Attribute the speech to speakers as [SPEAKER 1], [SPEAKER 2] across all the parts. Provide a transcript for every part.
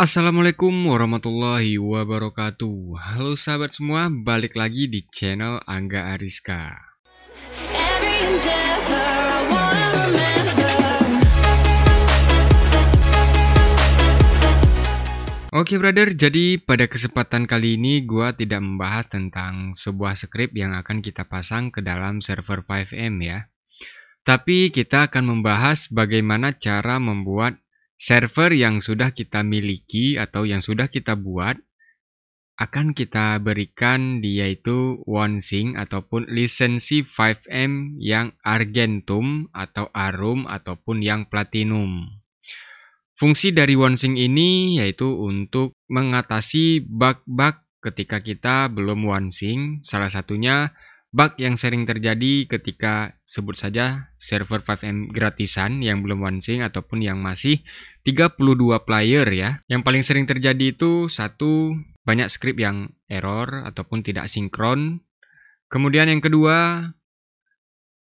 [SPEAKER 1] Assalamualaikum warahmatullahi wabarakatuh Halo sahabat semua, balik lagi di channel Angga Ariska Oke okay, brother, jadi pada kesempatan kali ini gue tidak membahas tentang sebuah script yang akan kita pasang ke dalam server 5M ya tapi kita akan membahas bagaimana cara membuat server yang sudah kita miliki atau yang sudah kita buat akan kita berikan dia itu sing ataupun lisensi 5M yang Argentum atau Arum ataupun yang Platinum. Fungsi dari sing ini yaitu untuk mengatasi bug-bug ketika kita belum sing. salah satunya Bug yang sering terjadi ketika sebut saja server 5M gratisan yang belum launching ataupun yang masih 32 player ya. Yang paling sering terjadi itu satu banyak script yang error ataupun tidak sinkron. Kemudian yang kedua,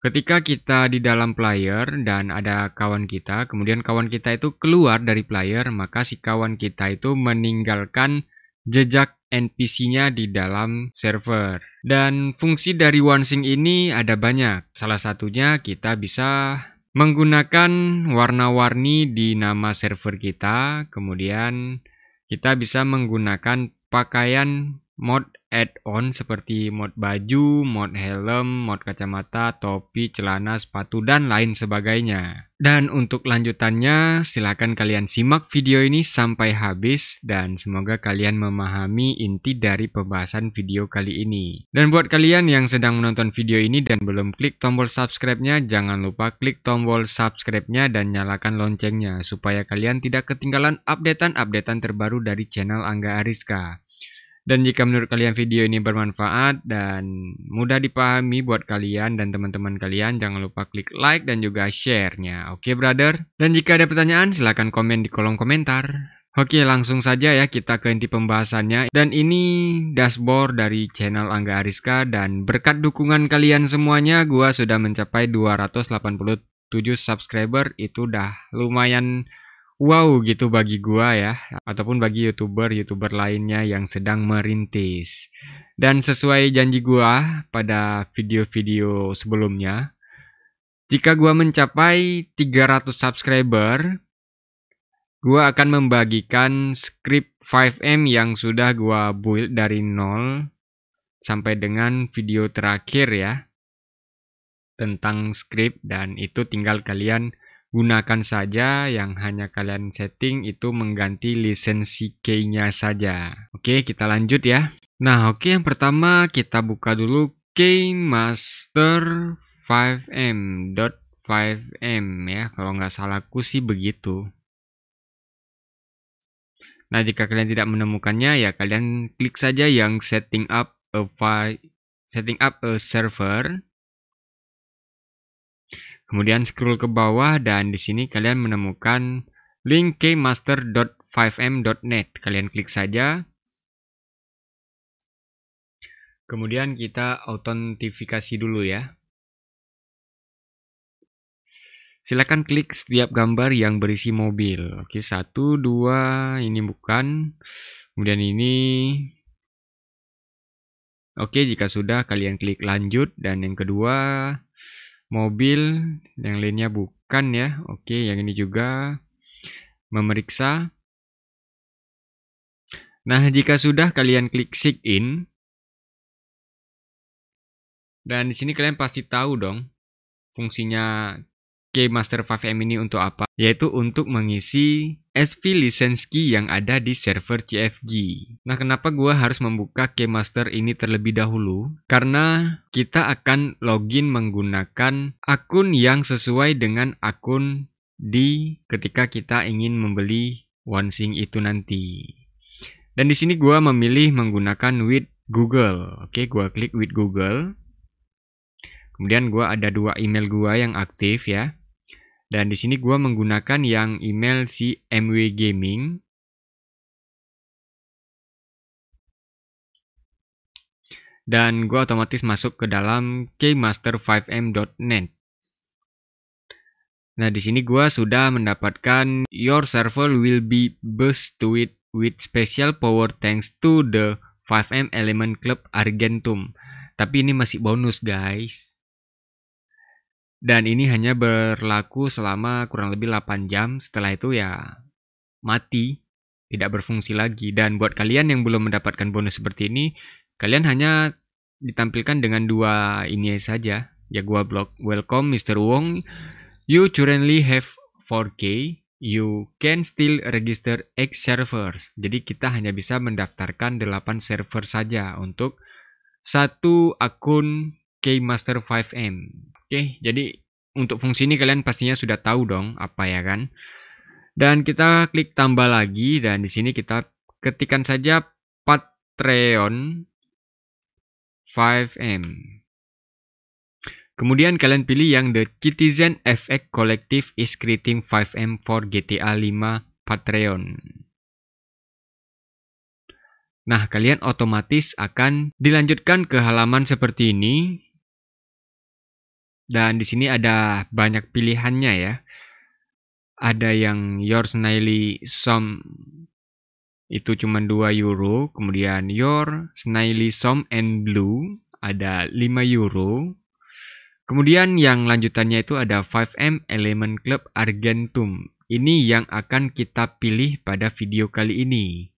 [SPEAKER 1] ketika kita di dalam player dan ada kawan kita, kemudian kawan kita itu keluar dari player, maka si kawan kita itu meninggalkan jejak NPC-nya di dalam server. Dan fungsi dari OneSync ini ada banyak. Salah satunya kita bisa menggunakan warna-warni di nama server kita, kemudian kita bisa menggunakan pakaian mod add-on seperti mod baju, mod helm, mod kacamata, topi, celana, sepatu, dan lain sebagainya. Dan untuk lanjutannya, silakan kalian simak video ini sampai habis dan semoga kalian memahami inti dari pembahasan video kali ini. Dan buat kalian yang sedang menonton video ini dan belum klik tombol subscribe-nya, jangan lupa klik tombol subscribe-nya dan nyalakan loncengnya supaya kalian tidak ketinggalan updatean-updatean terbaru dari channel Angga Ariska. Dan jika menurut kalian video ini bermanfaat dan mudah dipahami buat kalian dan teman-teman kalian, jangan lupa klik like dan juga share-nya. Oke, okay, brother? Dan jika ada pertanyaan, silahkan komen di kolom komentar. Oke, langsung saja ya kita ke inti pembahasannya. Dan ini dashboard dari channel Angga Ariska dan berkat dukungan kalian semuanya, gua sudah mencapai 287 subscriber. Itu udah lumayan wow gitu bagi gua ya ataupun bagi youtuber-youtuber lainnya yang sedang merintis. Dan sesuai janji gua pada video-video sebelumnya, jika gua mencapai 300 subscriber, gua akan membagikan script 5M yang sudah gua build dari nol sampai dengan video terakhir ya tentang script dan itu tinggal kalian Gunakan saja yang hanya kalian setting itu mengganti lisensi key-nya saja. Oke, kita lanjut ya. Nah, oke yang pertama kita buka dulu keymaster 5m.5m ya. Kalau nggak salahku sih begitu. Nah, jika kalian tidak menemukannya ya kalian klik saja yang setting up a file setting up a server Kemudian scroll ke bawah dan di sini kalian menemukan link kmaster.5m.net. Kalian klik saja. Kemudian kita autentifikasi dulu ya. Silakan klik setiap gambar yang berisi mobil. Oke, satu, dua, ini bukan. Kemudian ini. Oke, jika sudah kalian klik lanjut. Dan yang kedua, mobil, yang lainnya
[SPEAKER 2] bukan ya. Oke, yang ini juga memeriksa. Nah, jika sudah kalian klik sign in. Dan di sini kalian pasti tahu dong fungsinya
[SPEAKER 1] master 5M ini untuk apa? Yaitu untuk mengisi SV license key yang ada di server CFG. Nah, kenapa gue harus membuka master ini terlebih dahulu? Karena kita akan login menggunakan akun yang sesuai dengan akun di ketika kita ingin membeli OneSync itu nanti. Dan di sini gue memilih menggunakan with Google. Oke, gue klik with Google. Kemudian gue ada dua email gue yang aktif ya.
[SPEAKER 2] Dan di sini gue menggunakan yang email si MW Gaming. Dan gue otomatis masuk ke dalam kmaster5m.net.
[SPEAKER 1] Nah, di sini gue sudah mendapatkan your server will be burst to it with special power thanks to the 5M Element Club Argentum. Tapi ini masih bonus guys. Dan ini hanya berlaku selama kurang lebih 8 jam, setelah itu ya mati, tidak berfungsi lagi. Dan buat kalian yang belum mendapatkan bonus seperti ini, kalian hanya ditampilkan dengan dua ini saja, Ya gua blok, Welcome Mr. Wong, you currently have 4K, you can still register X servers. Jadi kita hanya bisa mendaftarkan 8 server saja untuk satu akun Master 5M. Oke, jadi untuk fungsi ini kalian pastinya sudah tahu dong apa ya kan. Dan kita klik tambah lagi dan di sini
[SPEAKER 2] kita ketikkan saja Patreon 5M. Kemudian kalian pilih yang The Citizen FX
[SPEAKER 1] Collective is creating 5M for GTA 5 Patreon.
[SPEAKER 2] Nah, kalian otomatis akan dilanjutkan ke halaman seperti ini dan di sini ada banyak pilihannya
[SPEAKER 1] ya. Ada yang Your Snaily Some itu cuma 2 euro, kemudian Your Snaily Some and Blue ada 5 euro. Kemudian yang lanjutannya itu ada 5M Element Club Argentum. Ini yang akan kita pilih pada video kali ini.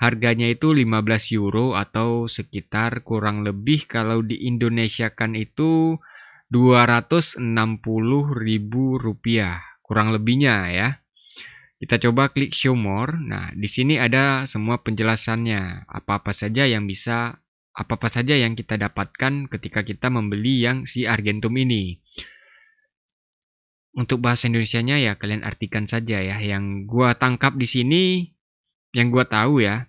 [SPEAKER 1] Harganya itu 15 euro atau sekitar kurang lebih kalau di Indonesia kan itu rp rupiah kurang lebihnya ya. Kita coba klik show more. Nah, di sini ada semua penjelasannya. Apa-apa saja yang bisa apa-apa saja yang kita dapatkan ketika kita membeli yang si Argentum ini. Untuk bahasa Indonesianya ya kalian artikan saja ya. Yang gua tangkap di sini yang gua tahu ya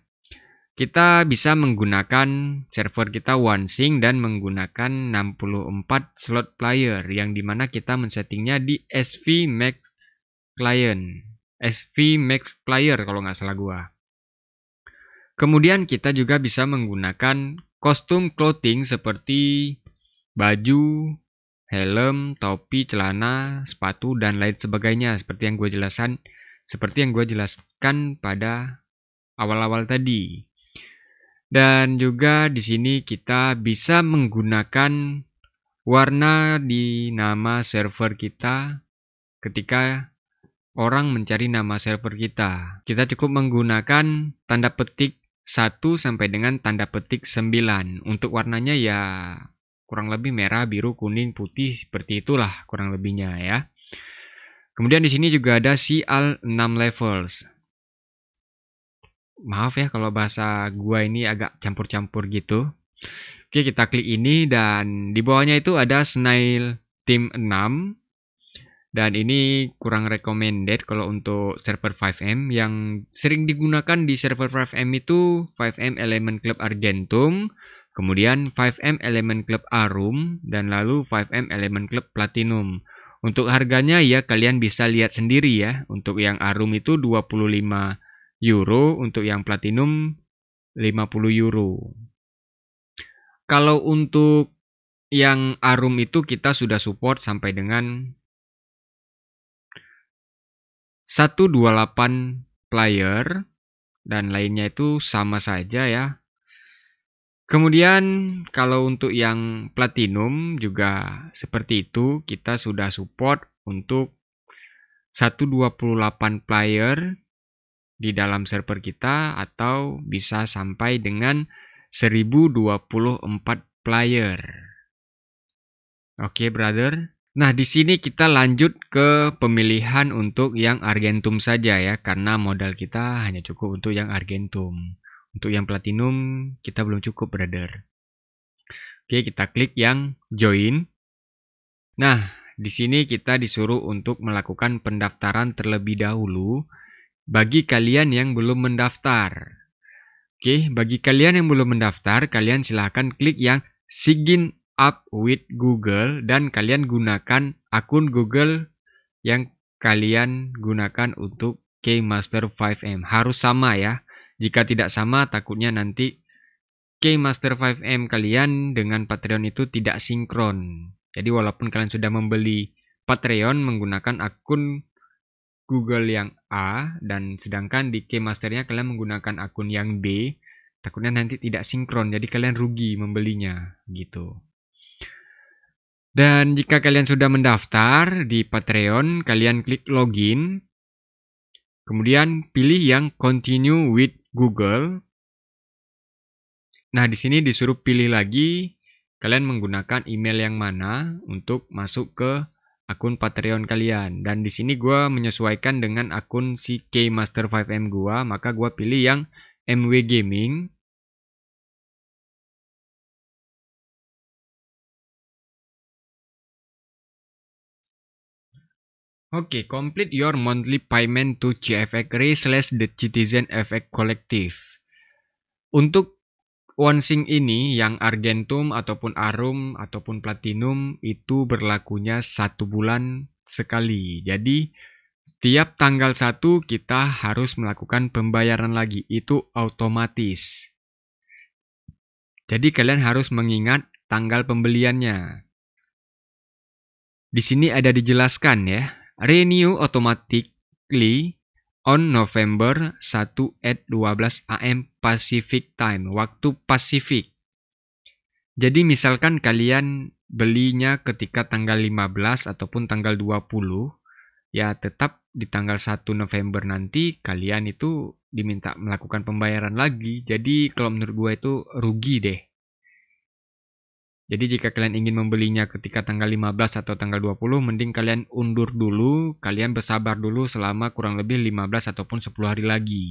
[SPEAKER 1] kita bisa menggunakan server kita OneSync dan menggunakan 64 slot player yang dimana kita men-settingnya di SV Max Client. SV Max Player kalau nggak salah gua. Kemudian kita juga bisa menggunakan kostum clothing seperti baju, helm, topi, celana, sepatu, dan lain sebagainya seperti yang gue jelaskan seperti yang gue jelaskan pada awal-awal tadi. Dan juga di sini kita bisa menggunakan warna di nama server kita ketika orang mencari nama server kita. Kita cukup menggunakan tanda petik 1 sampai dengan tanda petik 9. Untuk warnanya ya kurang lebih merah, biru, kuning, putih seperti itulah kurang lebihnya ya. Kemudian di sini juga ada CL6 levels maaf ya kalau bahasa gua ini agak campur-campur gitu. Oke, kita klik ini dan di bawahnya itu ada Snail Team 6. Dan ini kurang recommended kalau untuk server 5M yang sering digunakan di server 5M itu 5M Element Club Argentum, kemudian 5M Element Club Arum, dan lalu 5M Element Club Platinum. Untuk harganya ya kalian bisa lihat sendiri ya. Untuk yang Arum itu 25 euro, untuk yang platinum 50 euro. Kalau untuk
[SPEAKER 2] yang arum itu kita sudah support sampai dengan 128 player
[SPEAKER 1] dan lainnya itu sama saja ya. Kemudian kalau untuk yang platinum juga seperti itu kita sudah support untuk 128 player di dalam server kita atau bisa sampai dengan 1024 player. Oke, okay, brother. Nah, di sini kita lanjut ke pemilihan untuk yang Argentum saja ya, karena modal kita hanya cukup untuk yang Argentum. Untuk yang Platinum, kita belum cukup, brother. Oke, kita klik yang Join. Nah, di sini kita disuruh untuk melakukan pendaftaran terlebih dahulu bagi kalian yang belum mendaftar. Oke, bagi kalian yang belum mendaftar, kalian silahkan klik yang Sign Up with Google dan kalian gunakan akun Google yang kalian gunakan untuk Keymaster 5M. Harus sama ya. Jika tidak sama, takutnya nanti Keymaster 5M kalian dengan Patreon itu tidak sinkron. Jadi walaupun kalian sudah membeli Patreon menggunakan akun Google yang A dan sedangkan di Keymasternya masternya kalian menggunakan akun yang B, takutnya nanti tidak sinkron jadi kalian rugi membelinya gitu. Dan jika kalian sudah mendaftar di Patreon, kalian klik login. Kemudian pilih yang continue with Google. Nah, di sini disuruh pilih lagi kalian menggunakan email yang mana untuk masuk ke akun Patreon kalian.
[SPEAKER 2] Dan di sini gue menyesuaikan dengan akun si K Master 5M gue, maka gue pilih yang MW Gaming. Oke, okay, complete your monthly payment to CFX slash the Citizen Effect
[SPEAKER 1] Collective. Untuk Wonsing ini yang argentum ataupun arum ataupun platinum itu berlakunya satu bulan sekali. Jadi setiap tanggal satu kita harus melakukan pembayaran lagi. Itu otomatis. Jadi kalian harus mengingat tanggal pembeliannya. Di sini ada dijelaskan ya. Renew automatically on November 1 at 12 AM Pacific Time, waktu Pasifik. Jadi misalkan kalian belinya ketika tanggal 15 ataupun tanggal 20, ya tetap di tanggal 1 November nanti kalian itu diminta melakukan pembayaran lagi. Jadi kalau menurut gue itu rugi deh. Jadi jika kalian ingin membelinya ketika tanggal 15 atau tanggal 20, mending kalian undur dulu, kalian bersabar dulu selama kurang lebih 15 ataupun 10 hari lagi.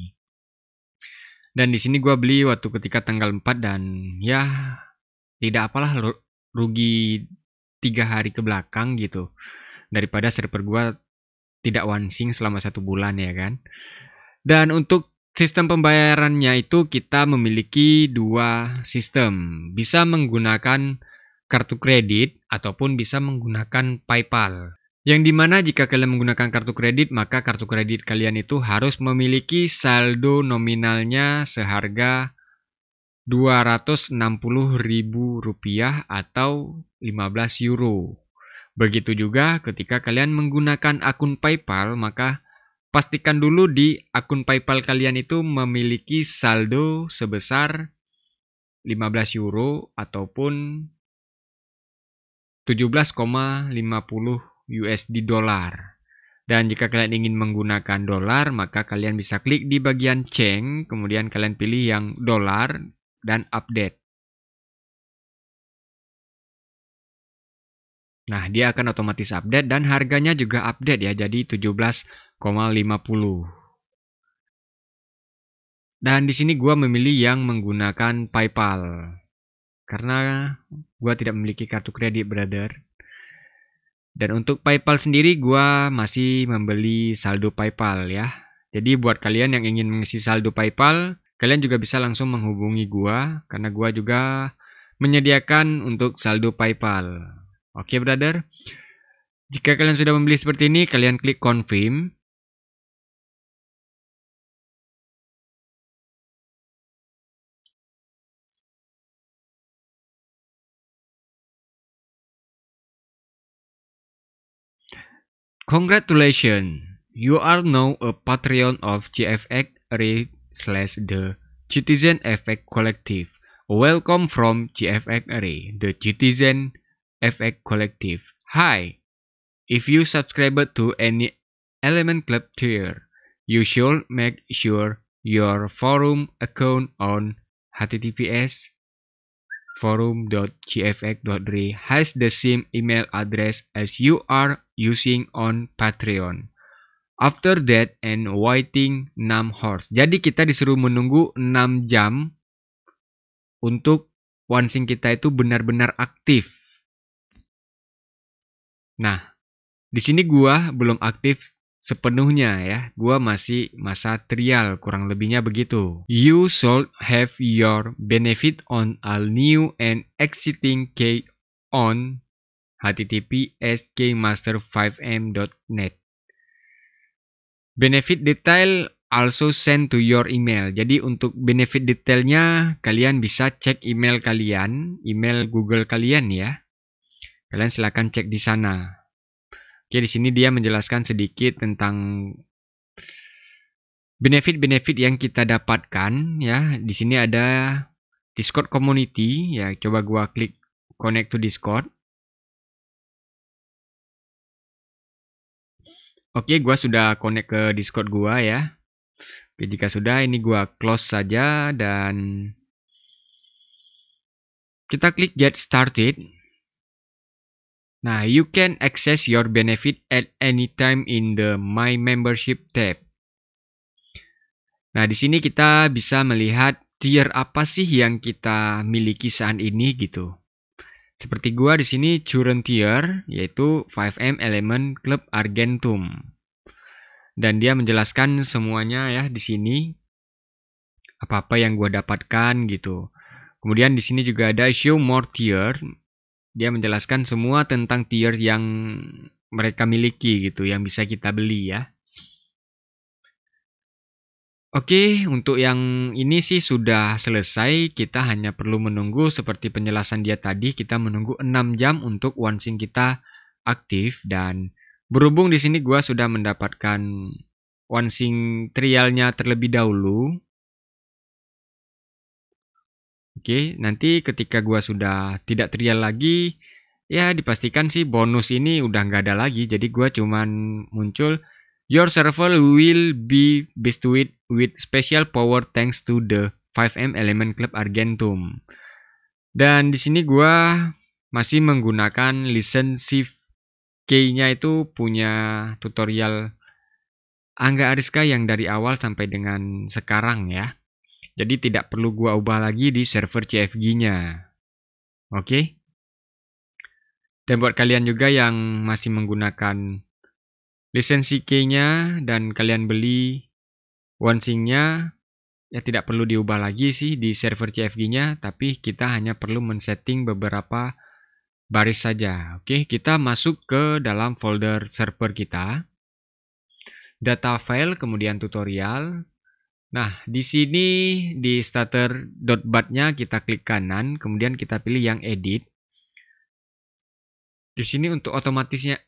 [SPEAKER 1] Dan di sini gua beli waktu ketika tanggal 4 dan ya tidak apalah rugi 3 hari ke belakang gitu. Daripada server gua tidak wansing selama satu bulan ya kan. Dan untuk Sistem pembayarannya itu kita memiliki dua sistem, bisa menggunakan kartu kredit ataupun bisa menggunakan PayPal. Yang dimana jika kalian menggunakan kartu kredit, maka kartu kredit kalian itu harus memiliki saldo nominalnya seharga Rp260.000 atau 15 euro. Begitu juga ketika kalian menggunakan akun PayPal, maka pastikan dulu di akun PayPal kalian itu memiliki saldo sebesar 15 euro ataupun 17,50 USD dolar. Dan jika kalian ingin menggunakan dolar, maka kalian bisa klik di bagian change, kemudian
[SPEAKER 2] kalian pilih yang dolar dan update. Nah, dia akan otomatis update dan harganya juga update ya, jadi 17
[SPEAKER 1] dan di sini gue memilih yang menggunakan PayPal karena gue tidak memiliki kartu kredit, brother. Dan untuk PayPal sendiri, gue masih membeli saldo PayPal ya. Jadi buat kalian yang ingin mengisi saldo PayPal, kalian juga bisa langsung menghubungi gue karena gue juga menyediakan untuk
[SPEAKER 2] saldo PayPal. Oke, brother. Jika kalian sudah membeli seperti ini, kalian klik confirm. Congratulations! You are now a Patreon of GFX Re slash
[SPEAKER 1] the Citizen Effect Collective. Welcome from GFX Array, the Citizen Effect Collective. Hi! If you subscribe to any Element Club tier, you should make sure your forum account on https forum.gfx.re has the same email address as you are using on Patreon. After that and waiting 6 hours. Jadi kita disuruh menunggu
[SPEAKER 2] 6 jam untuk OneSync kita itu benar-benar aktif. Nah, di sini gua belum
[SPEAKER 1] aktif sepenuhnya ya. Gua masih masa trial kurang lebihnya begitu. You should have your benefit on a new and exiting key on http skmaster5m.net. Benefit detail also send to your email. Jadi untuk benefit detailnya kalian bisa cek email kalian, email Google kalian ya. Kalian silahkan cek di sana. Oke, di sini dia menjelaskan sedikit tentang benefit-benefit yang kita dapatkan
[SPEAKER 2] ya. Di sini ada Discord community ya. Coba gua klik connect to Discord. Oke, gua sudah connect ke Discord gua ya. Oke, jika sudah ini gua close
[SPEAKER 1] saja dan kita klik get started. Nah, you can access your benefit at any time in the My Membership tab. Nah, di sini kita bisa melihat tier apa sih yang kita miliki saat ini gitu. Seperti gua di sini tier yaitu 5M Element Club Argentum. Dan dia menjelaskan semuanya ya di sini apa-apa yang gua dapatkan gitu. Kemudian di sini juga ada show more tier. Dia menjelaskan semua tentang tier yang mereka miliki gitu yang bisa kita beli ya. Oke, untuk yang ini sih sudah selesai. Kita hanya perlu menunggu seperti penjelasan dia tadi, kita menunggu 6 jam untuk OneSync kita aktif dan berhubung di sini gue sudah mendapatkan OneSync trialnya terlebih dahulu. Oke, nanti ketika gue sudah tidak trial lagi, ya dipastikan sih bonus ini udah nggak ada lagi. Jadi gue cuman muncul Your server will be bestowed with special power thanks to the 5M Element Club Argentum. Dan di sini gue masih menggunakan lisensi key-nya itu punya tutorial Angga Ariska yang dari awal sampai dengan sekarang ya. Jadi tidak perlu gue ubah lagi di server CFG-nya. Oke? Okay? Dan buat kalian juga yang masih menggunakan lisensi key nya dan kalian beli onesing-nya ya tidak perlu diubah lagi sih di server CFG-nya tapi kita hanya perlu men-setting beberapa baris saja. Oke, kita masuk ke dalam folder server kita. Data file kemudian tutorial. Nah, di sini
[SPEAKER 2] di starter.bat-nya kita klik kanan kemudian kita pilih yang edit. Di sini untuk otomatisnya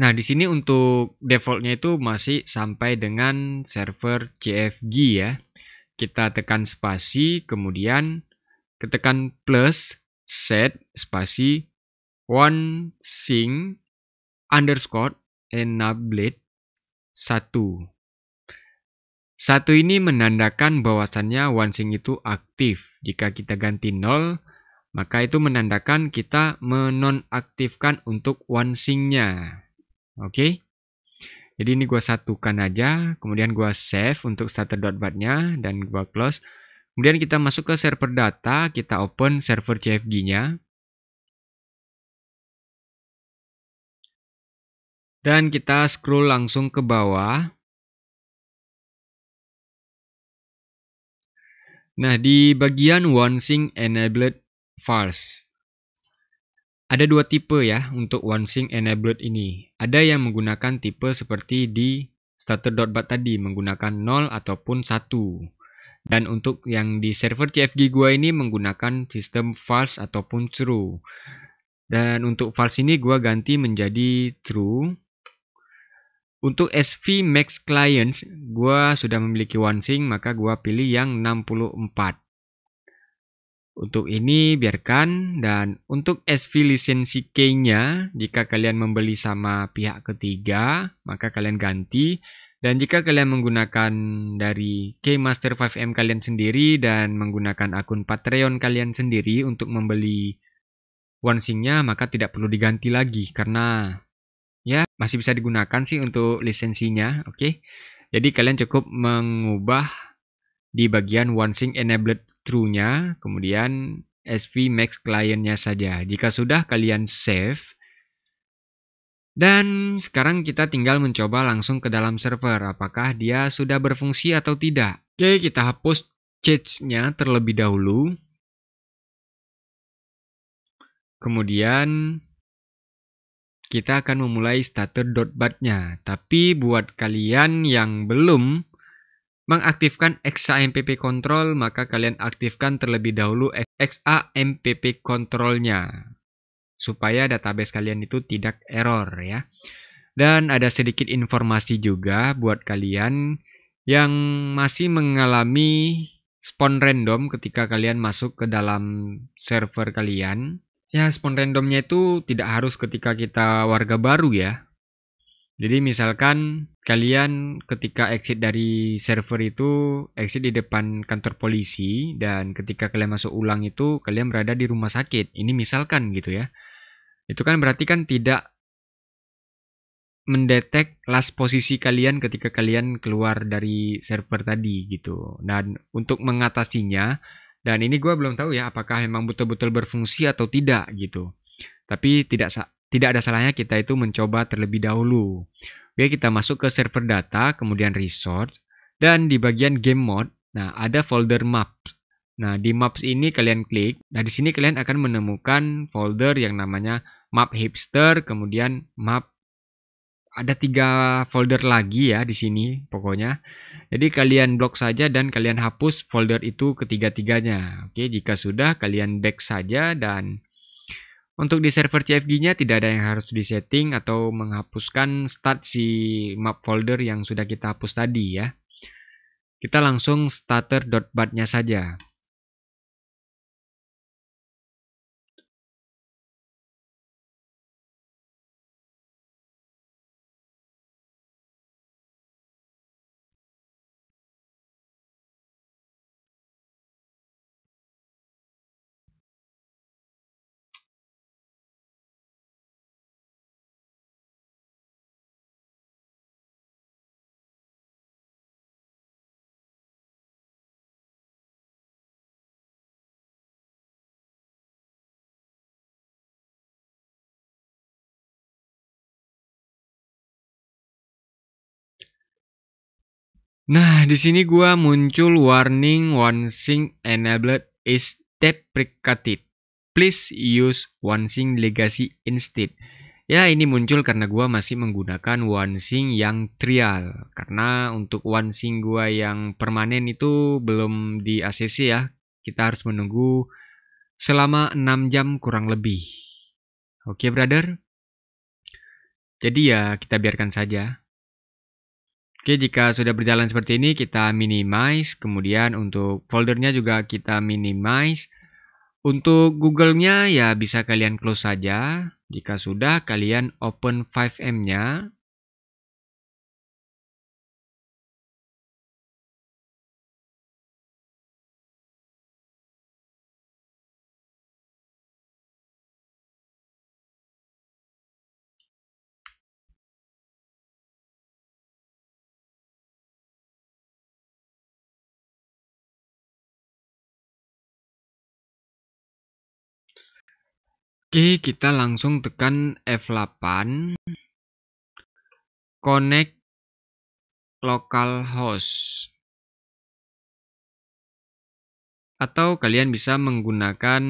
[SPEAKER 2] Nah, di sini untuk defaultnya itu masih sampai dengan server
[SPEAKER 1] CFG ya. Kita tekan spasi, kemudian ketekan
[SPEAKER 2] plus set spasi one sing underscore enable satu.
[SPEAKER 1] Satu ini menandakan bahwasannya one sing itu aktif. Jika kita ganti nol maka itu menandakan kita menonaktifkan untuk one sync-nya. Oke. Okay? Jadi ini gua satukan aja, kemudian gua save untuk
[SPEAKER 2] starter.bat-nya dan gua close. Kemudian kita masuk ke server data, kita open server CFG-nya. Dan kita scroll langsung ke bawah. Nah, di bagian One Sync Enabled
[SPEAKER 1] False. Ada dua tipe ya untuk once enabled ini. Ada yang menggunakan tipe seperti di starter.bat tadi menggunakan 0 ataupun 1. Dan untuk yang di server CFG gua ini menggunakan sistem false ataupun true. Dan untuk false ini gua ganti menjadi true. Untuk SV Max Clients, gua sudah memiliki one maka gua pilih yang 64. Untuk ini biarkan dan untuk SV lisensi K-nya jika kalian membeli sama pihak ketiga maka kalian ganti dan jika kalian menggunakan dari Keymaster 5M kalian sendiri dan menggunakan akun Patreon kalian sendiri untuk membeli OneSing-nya maka tidak perlu diganti lagi karena ya masih bisa digunakan sih untuk lisensinya oke okay? jadi kalian cukup mengubah di bagian one sync enabled true-nya, kemudian SV Max client-nya saja. Jika sudah kalian save, dan sekarang kita tinggal mencoba langsung ke dalam server apakah dia sudah berfungsi atau
[SPEAKER 2] tidak. Oke, kita hapus change-nya terlebih dahulu. Kemudian kita akan memulai
[SPEAKER 1] starter.bat-nya. Tapi buat kalian yang belum mengaktifkan XAMPP control, maka kalian aktifkan terlebih dahulu XAMPP controlnya supaya database kalian itu tidak error ya. Dan ada sedikit informasi juga buat kalian yang masih mengalami spawn random ketika kalian masuk ke dalam server kalian. Ya, spawn randomnya itu tidak harus ketika kita warga baru ya. Jadi misalkan kalian ketika exit dari server itu exit di depan kantor polisi dan ketika kalian masuk ulang itu kalian berada di rumah sakit. Ini misalkan gitu ya. Itu kan berarti kan tidak mendetek last posisi kalian ketika kalian keluar dari server tadi gitu. Dan untuk mengatasinya dan ini gue belum tahu ya apakah memang betul-betul berfungsi atau tidak gitu. Tapi tidak tidak ada salahnya kita itu mencoba terlebih dahulu. Oke, kita masuk ke server data, kemudian resource, dan di bagian game mode, nah ada folder maps. Nah, di maps ini kalian klik. Nah, di sini kalian akan menemukan folder yang namanya map hipster, kemudian map ada tiga folder lagi ya di sini pokoknya. Jadi kalian blok saja dan kalian hapus folder itu ketiga-tiganya. Oke, jika sudah kalian back saja dan untuk di server CFD-nya tidak ada yang harus disetting atau menghapuskan start si map folder yang sudah kita hapus tadi ya. Kita langsung starter.bat-nya saja.
[SPEAKER 2] Nah, di sini gua muncul warning one sync enabled is deprecated.
[SPEAKER 1] Please use one sync legacy instead. Ya, ini muncul karena gua masih menggunakan one sync yang trial. Karena untuk one sync gua yang permanen itu belum di ACC ya. Kita harus menunggu selama 6 jam kurang lebih. Oke, okay, brother. Jadi ya kita biarkan saja. Oke, jika sudah berjalan seperti ini, kita minimize. Kemudian untuk foldernya juga kita minimize. Untuk
[SPEAKER 2] Google-nya ya bisa kalian close saja. Jika sudah, kalian open 5M-nya. Oke, kita langsung tekan F8. Connect local host.
[SPEAKER 3] Atau kalian bisa menggunakan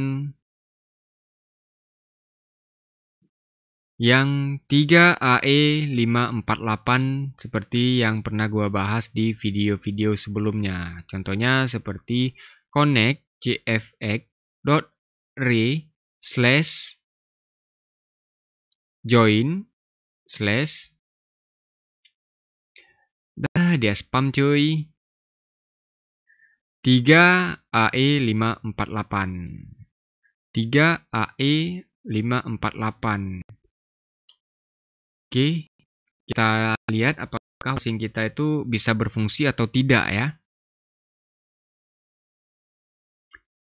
[SPEAKER 2] yang 3AE548 seperti yang pernah gua bahas di video-video sebelumnya. Contohnya seperti connect jfx.re slash join slash dah dia spam cuy 3 AE 548 3 AE 548 Oke kita lihat apakah hosting kita itu bisa berfungsi atau tidak ya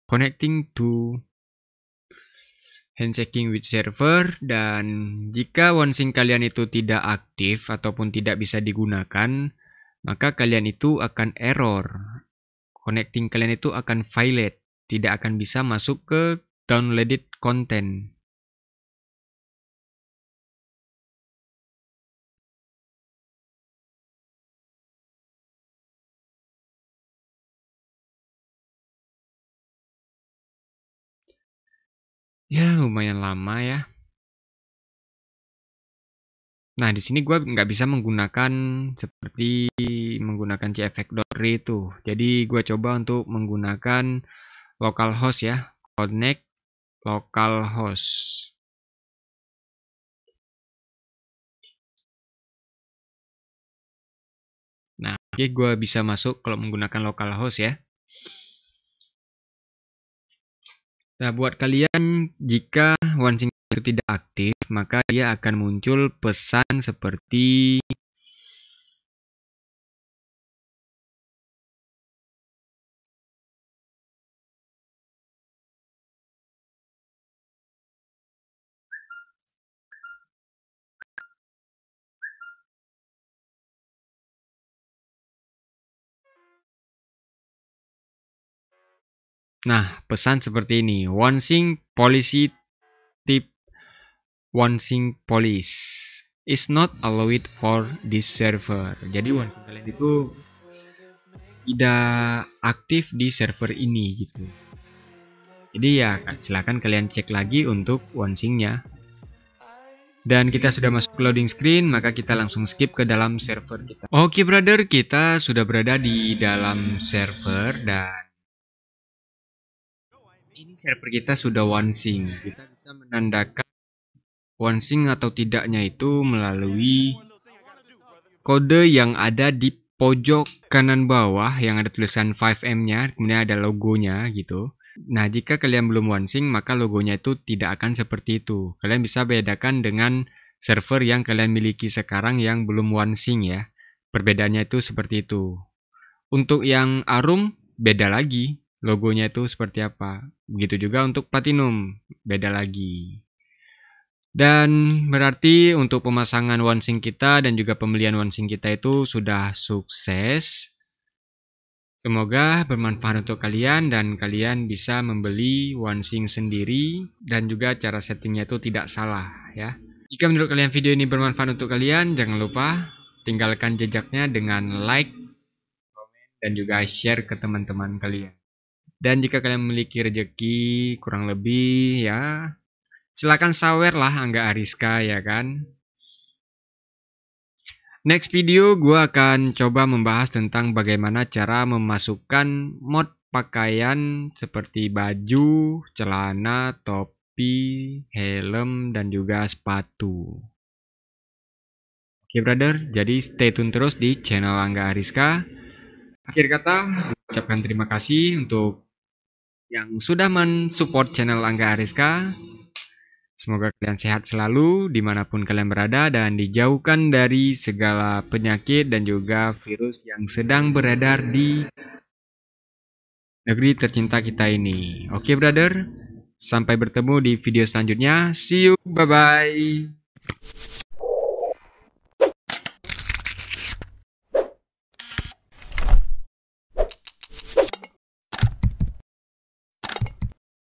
[SPEAKER 2] connecting to handshaking with server dan jika wonsing kalian itu
[SPEAKER 1] tidak aktif ataupun tidak bisa digunakan maka kalian itu akan error
[SPEAKER 2] connecting kalian itu akan violate tidak akan bisa masuk ke downloaded content Ya, lumayan lama ya. Nah, di sini gue nggak bisa menggunakan seperti menggunakan CF Factory itu. Jadi, gue coba untuk menggunakan localhost ya. Connect localhost.
[SPEAKER 3] Nah, oke gue bisa masuk kalau
[SPEAKER 2] menggunakan localhost ya. Nah, buat kalian jika one single itu tidak aktif, maka dia akan muncul pesan seperti Nah, pesan seperti ini. One thing policy tip One thing police is
[SPEAKER 1] not allowed for this server. Jadi thing
[SPEAKER 2] kalian itu
[SPEAKER 1] tidak aktif di server ini gitu. Jadi ya silahkan kalian cek lagi untuk -nya. Dan kita sudah masuk loading screen, maka kita langsung skip ke dalam server kita. Oke okay, brother, kita sudah berada di dalam server dan ini server kita sudah wansing. Kita bisa menandakan one sing atau tidaknya itu melalui kode yang ada di pojok kanan bawah yang ada tulisan 5M-nya, kemudian ada logonya gitu. Nah, jika kalian belum one sing, maka logonya itu tidak akan seperti itu. Kalian bisa bedakan dengan server yang kalian miliki sekarang yang belum one sing ya. Perbedaannya itu seperti itu. Untuk yang Arum, beda lagi logonya itu seperti apa. Begitu juga untuk platinum, beda lagi. Dan berarti untuk pemasangan wansing kita dan juga pembelian wansing kita itu sudah sukses. Semoga bermanfaat untuk kalian dan kalian bisa membeli wansing sendiri dan juga cara settingnya itu tidak salah ya. Jika menurut kalian video ini bermanfaat untuk kalian, jangan lupa tinggalkan jejaknya dengan like, komen, dan juga share ke teman-teman kalian. Dan jika kalian memiliki rejeki kurang lebih ya silakan sawer lah Angga Ariska ya kan. Next video gue akan coba membahas tentang bagaimana cara memasukkan mod pakaian seperti baju, celana, topi, helm, dan juga sepatu. Oke brother, jadi stay tune terus di channel Angga Ariska. Akhir kata, ucapkan terima kasih untuk yang sudah mensupport channel Angga Ariska. Semoga kalian sehat selalu dimanapun kalian berada dan dijauhkan dari segala penyakit dan juga virus yang sedang beredar di negeri tercinta kita ini. Oke okay, brother, sampai bertemu di video selanjutnya. See you, bye-bye.